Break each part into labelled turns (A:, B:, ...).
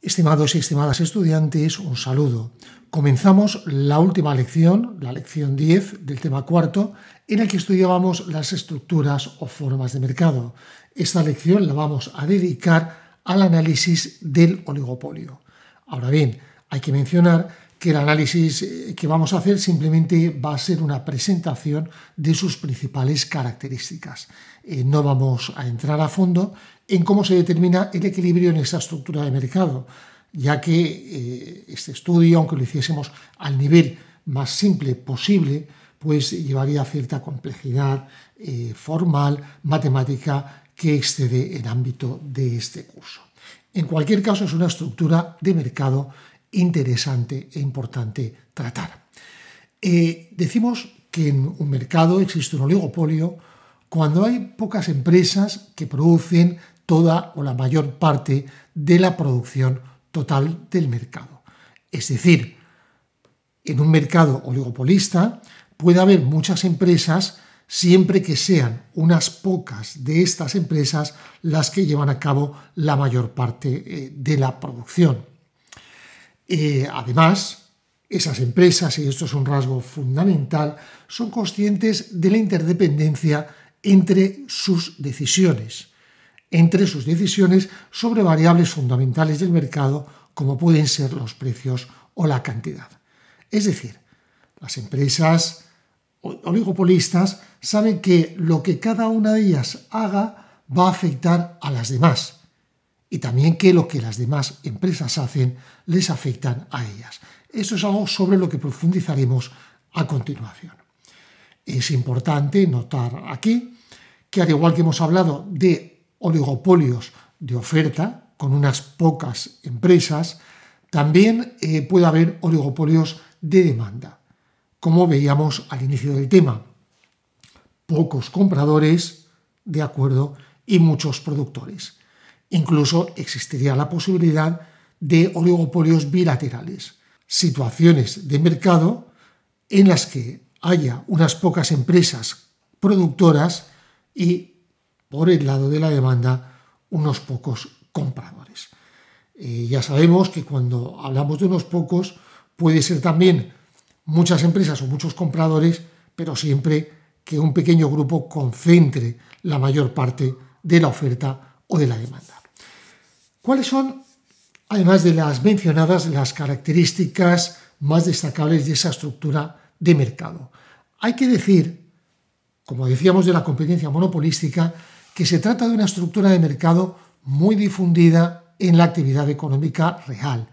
A: Estimados y estimadas estudiantes, un saludo. Comenzamos la última lección, la lección 10 del tema cuarto, en el que estudiábamos las estructuras o formas de mercado. Esta lección la vamos a dedicar al análisis del oligopolio. Ahora bien, hay que mencionar que el análisis eh, que vamos a hacer simplemente va a ser una presentación de sus principales características. Eh, no vamos a entrar a fondo en cómo se determina el equilibrio en esta estructura de mercado, ya que eh, este estudio, aunque lo hiciésemos al nivel más simple posible, pues llevaría cierta complejidad formal, matemática, que excede el ámbito de este curso. En cualquier caso, es una estructura de mercado interesante e importante tratar. Eh, decimos que en un mercado existe un oligopolio cuando hay pocas empresas que producen toda o la mayor parte de la producción total del mercado. Es decir, en un mercado oligopolista puede haber muchas empresas siempre que sean unas pocas de estas empresas las que llevan a cabo la mayor parte eh, de la producción. Eh, además, esas empresas, y esto es un rasgo fundamental, son conscientes de la interdependencia entre sus decisiones, entre sus decisiones sobre variables fundamentales del mercado como pueden ser los precios o la cantidad. Es decir, las empresas oligopolistas saben que lo que cada una de ellas haga va a afectar a las demás y también que lo que las demás empresas hacen les afectan a ellas. Eso es algo sobre lo que profundizaremos a continuación. Es importante notar aquí que al igual que hemos hablado de oligopolios de oferta con unas pocas empresas, también eh, puede haber oligopolios de demanda, como veíamos al inicio del tema. Pocos compradores, de acuerdo, y muchos productores. Incluso existiría la posibilidad de oligopolios bilaterales, situaciones de mercado en las que haya unas pocas empresas productoras y, por el lado de la demanda, unos pocos compradores. Eh, ya sabemos que cuando hablamos de unos pocos, puede ser también muchas empresas o muchos compradores, pero siempre que un pequeño grupo concentre la mayor parte de la oferta o de la demanda. ¿Cuáles son, además de las mencionadas, las características más destacables de esa estructura de mercado? Hay que decir, como decíamos de la competencia monopolística, que se trata de una estructura de mercado muy difundida en la actividad económica real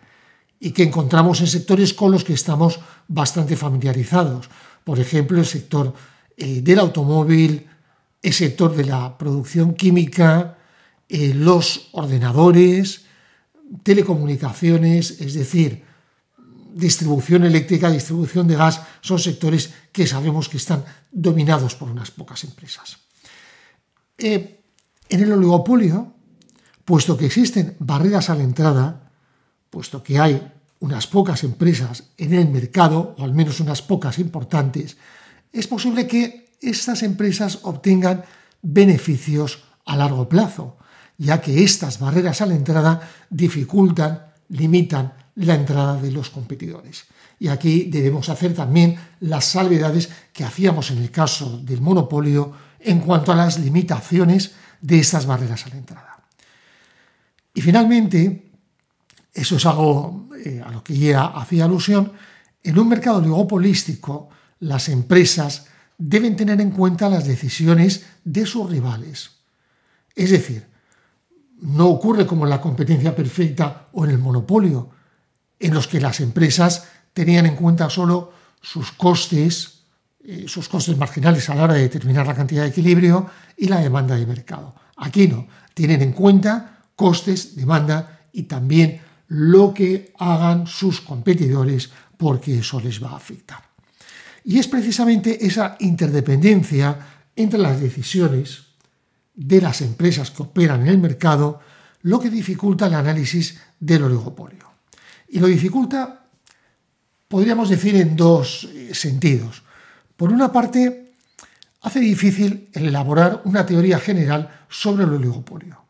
A: y que encontramos en sectores con los que estamos bastante familiarizados. Por ejemplo, el sector eh, del automóvil, el sector de la producción química, eh, los ordenadores, telecomunicaciones, es decir, distribución eléctrica, distribución de gas, son sectores que sabemos que están dominados por unas pocas empresas. Eh, en el oligopolio, puesto que existen barreras a la entrada, puesto que hay unas pocas empresas en el mercado, o al menos unas pocas importantes, es posible que estas empresas obtengan beneficios a largo plazo ya que estas barreras a la entrada dificultan, limitan la entrada de los competidores. Y aquí debemos hacer también las salvedades que hacíamos en el caso del monopolio en cuanto a las limitaciones de estas barreras a la entrada. Y finalmente, eso es algo eh, a lo que ya hacía alusión, en un mercado oligopolístico las empresas deben tener en cuenta las decisiones de sus rivales. Es decir, no ocurre como en la competencia perfecta o en el monopolio, en los que las empresas tenían en cuenta solo sus costes, eh, sus costes marginales a la hora de determinar la cantidad de equilibrio y la demanda de mercado. Aquí no, tienen en cuenta costes, demanda y también lo que hagan sus competidores porque eso les va a afectar. Y es precisamente esa interdependencia entre las decisiones de las empresas que operan en el mercado, lo que dificulta el análisis del oligopolio. Y lo dificulta, podríamos decir, en dos eh, sentidos. Por una parte, hace difícil elaborar una teoría general sobre el oligopolio.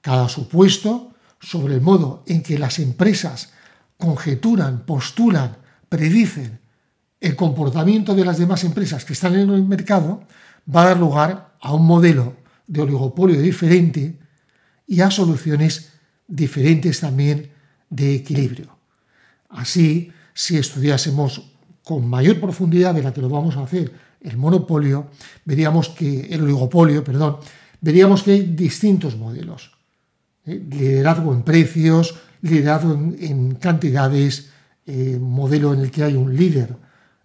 A: Cada supuesto sobre el modo en que las empresas conjeturan, postulan, predicen el comportamiento de las demás empresas que están en el mercado, va a dar lugar a un modelo de oligopolio diferente y a soluciones diferentes también de equilibrio. Así, si estudiásemos con mayor profundidad de la que lo vamos a hacer el monopolio, veríamos que el oligopolio, perdón, veríamos que hay distintos modelos. ¿eh? liderazgo en precios, liderazgo en, cantidades, eh, modelo en el que hay un líder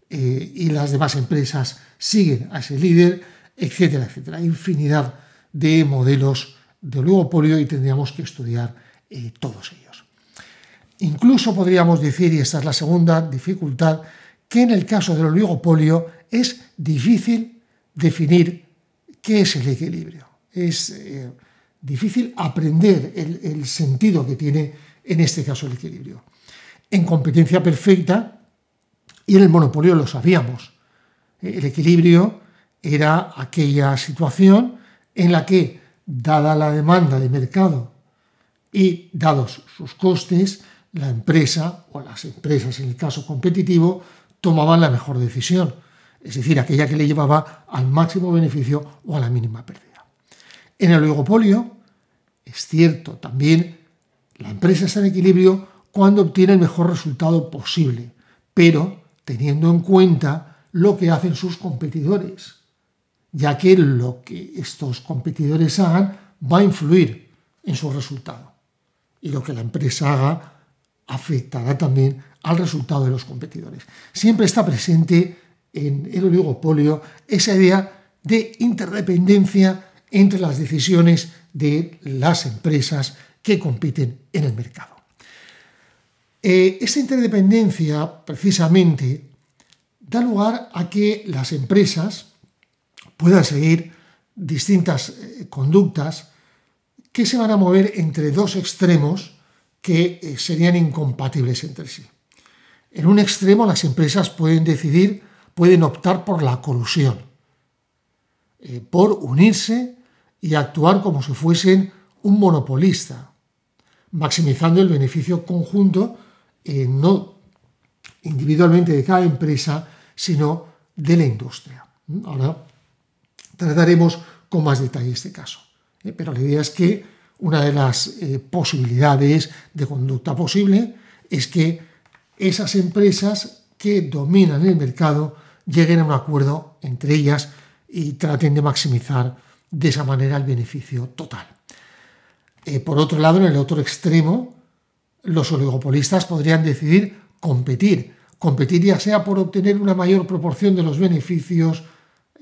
A: eh, y las demás empresas siguen a ese líder, etcétera, etcétera. Infinidad de modelos de oligopolio y tendríamos que estudiar eh, todos ellos. Incluso podríamos decir, y esta es la segunda dificultad, que en el caso del oligopolio es difícil definir qué es el equilibrio. Es eh, difícil aprender el, el sentido que tiene en este caso el equilibrio. En competencia perfecta y en el monopolio lo sabíamos. El equilibrio era aquella situación en la que, dada la demanda de mercado y dados sus costes, la empresa o las empresas en el caso competitivo tomaban la mejor decisión, es decir, aquella que le llevaba al máximo beneficio o a la mínima pérdida. En el oligopolio, es cierto, también la empresa está en equilibrio cuando obtiene el mejor resultado posible, pero teniendo en cuenta lo que hacen sus competidores ya que lo que estos competidores hagan va a influir en su resultado. Y lo que la empresa haga afectará también al resultado de los competidores. Siempre está presente en el oligopolio esa idea de interdependencia entre las decisiones de las empresas que compiten en el mercado. Eh, esa interdependencia precisamente da lugar a que las empresas, puedan seguir distintas eh, conductas que se van a mover entre dos extremos que eh, serían incompatibles entre sí. En un extremo las empresas pueden decidir, pueden optar por la colusión, eh, por unirse y actuar como si fuesen un monopolista, maximizando el beneficio conjunto no individualmente de cada empresa, sino de la industria. ¿Mm? Ahora trataremos con más detalle este caso. ¿eh? Pero la idea es que una de las eh, posibilidades de conducta posible es que esas empresas que dominan el mercado lleguen a un acuerdo entre ellas y traten de maximizar de esa manera el beneficio total. Eh, por otro lado, en el otro extremo, los oligopolistas podrían decidir competir, competir ya sea por obtener una mayor proporción de los beneficios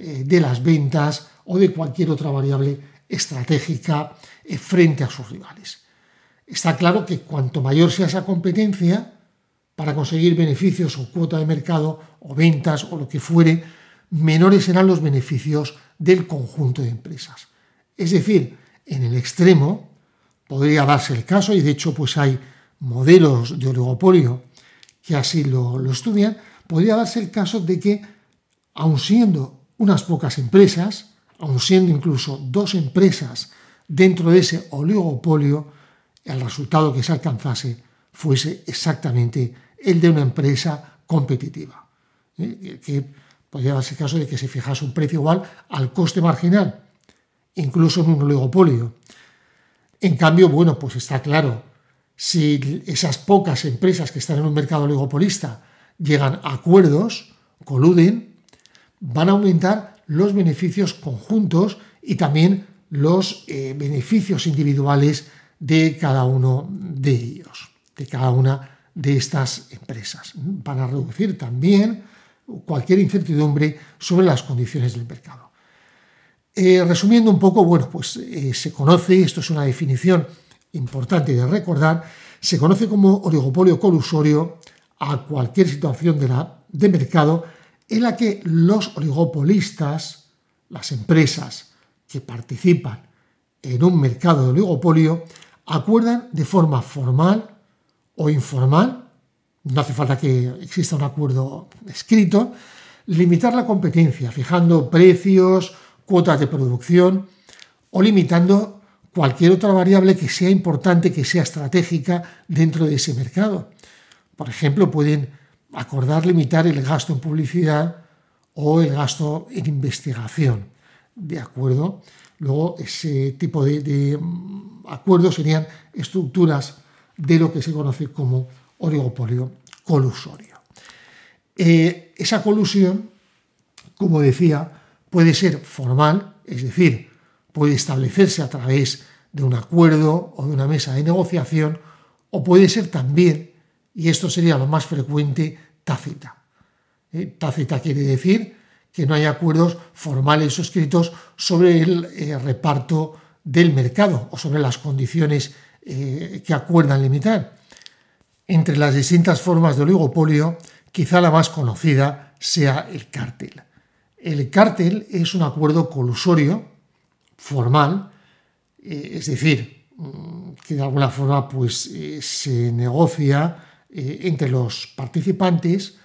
A: eh, de las ventas o de cualquier otra variable estratégica eh, frente a sus rivales. Está claro que cuanto mayor sea esa competencia, para conseguir beneficios o cuota de mercado o ventas o lo que fuere, menores serán los beneficios del conjunto de empresas. Es decir, en el extremo podría darse el caso, y de hecho pues hay modelos de oligopolio que así lo, lo estudian, podría darse el caso de que, aun siendo unas pocas empresas, aun siendo incluso dos empresas dentro de ese oligopolio, el resultado que se alcanzase fuese exactamente el de una empresa competitiva. ¿eh? Que podría darse el caso de que se fijase un precio igual al coste marginal, incluso en un oligopolio. En cambio, bueno, pues está claro, si esas pocas empresas que están en un mercado oligopolista llegan a acuerdos, coluden, van a aumentar los beneficios conjuntos y también los eh, beneficios individuales de cada uno de ellos, de cada una de estas empresas. Van a reducir también cualquier incertidumbre sobre las condiciones del mercado. Eh, resumiendo un poco, bueno, pues eh, se conoce, esto es una definición importante de recordar, se conoce como oligopolio colusorio a cualquier situación de, la, de mercado en la que los oligopolistas, las empresas que participan en un mercado de oligopolio, acuerdan de forma formal o informal, no hace falta que exista un acuerdo escrito, limitar la competencia, fijando precios, cuotas de producción o limitando cualquier otra variable que sea importante, que sea estratégica dentro de ese mercado. Por ejemplo, pueden acordar limitar el gasto en publicidad o el gasto en investigación. ¿De acuerdo? Luego, ese tipo de, mm, acuerdos serían estructuras de lo que se conoce como oligopolio colusorio. Eh, esa colusión, como decía, puede ser formal, es decir, puede establecerse a través de un acuerdo o de una mesa de negociación, o puede ser también y esto sería lo más frecuente tácita. Eh, tácita quiere decir que no hay acuerdos formales suscritos sobre el eh, reparto del mercado o sobre las condiciones eh, que acuerdan limitar. Entre las distintas formas de oligopolio, quizá la más conocida sea el cártel. El cártel es un acuerdo colusorio, formal, es decir, mm, que de alguna forma pues, se negocia eh, entre los participantes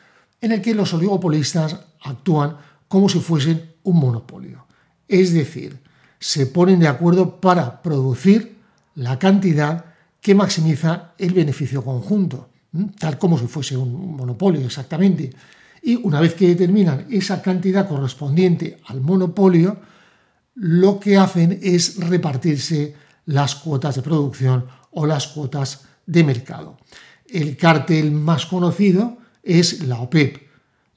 A: en el que los oligopolistas actúan como si fuesen un monopolio. Es decir, se ponen de acuerdo para producir la cantidad que maximiza el beneficio conjunto, tal como si fuese un monopolio exactamente. Y una vez que determinan esa cantidad correspondiente al monopolio, lo que hacen es repartirse las cuotas de producción o las cuotas de mercado. El cártel más conocido es la OPEP, e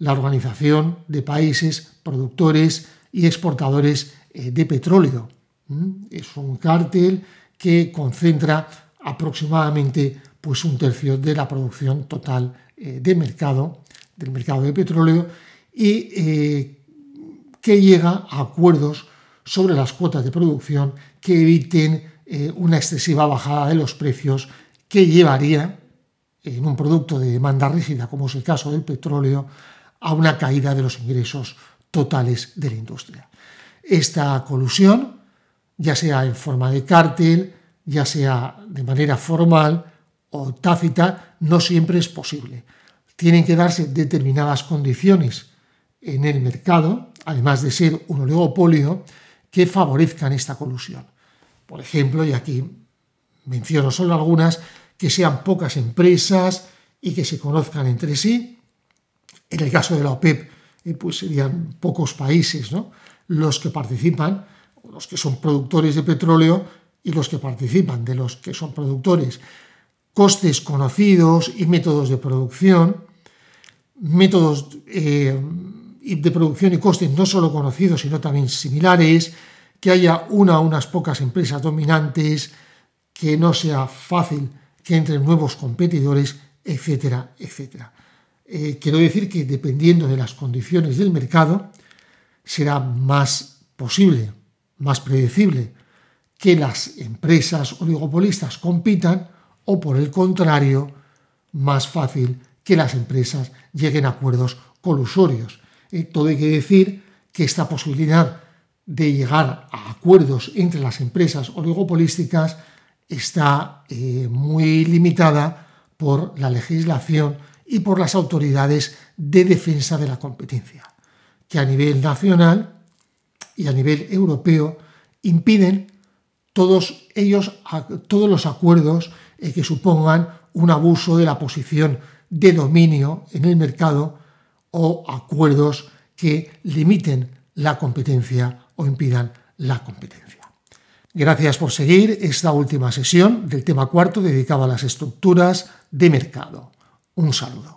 A: la Organización de Países Productores y Exportadores eh, de Petróleo. ¿Mm? Es un cártel que concentra aproximadamente pues, un tercio de la producción total eh, de mercado, del mercado de petróleo, y eh, que llega a acuerdos sobre las cuotas de producción que eviten una excesiva bajada de los precios que llevaría en un producto de demanda rígida, como es el caso del petróleo, a una caída de los ingresos totales de la industria. Esta colusión, ya sea en forma de cártel, ya sea de manera formal o tácita, no siempre es posible. Tienen que darse determinadas condiciones en el mercado, además de ser un oligopolio, que favorezcan esta colusión. Por ejemplo, y aquí menciono solo algunas, que sean pocas empresas y que se conozcan entre sí. En el caso de la OPEP, eh, pues serían pocos países los que participan, los que son productores de petróleo y los que participan de los que son productores. Costes conocidos y métodos de producción, métodos eh, de producción y costes no solo conocidos, sino también similares, que haya una o unas pocas empresas dominantes, que no sea fácil que nuevos competidores, etcétera, etcétera. Eh, quiero decir que dependiendo de las condiciones del mercado, será más posible, más predecible que las empresas oligopolistas compitan o por el contrario, más fácil que las empresas lleguen a acuerdos colusorios. Eh, todo hay que decir que esta posibilidad de llegar a acuerdos entre las empresas oligopolísticas está eh, muy limitada por la legislación y por las autoridades de defensa de la competencia, que a nivel nacional y a nivel europeo impiden todos ellos, todos los acuerdos eh, que supongan un abuso de la posición de dominio en el mercado o acuerdos que limiten la competencia o impidan la competencia. Gracias por seguir esta última sesión del tema cuarto dedicado a las estructuras de mercado. Un saludo.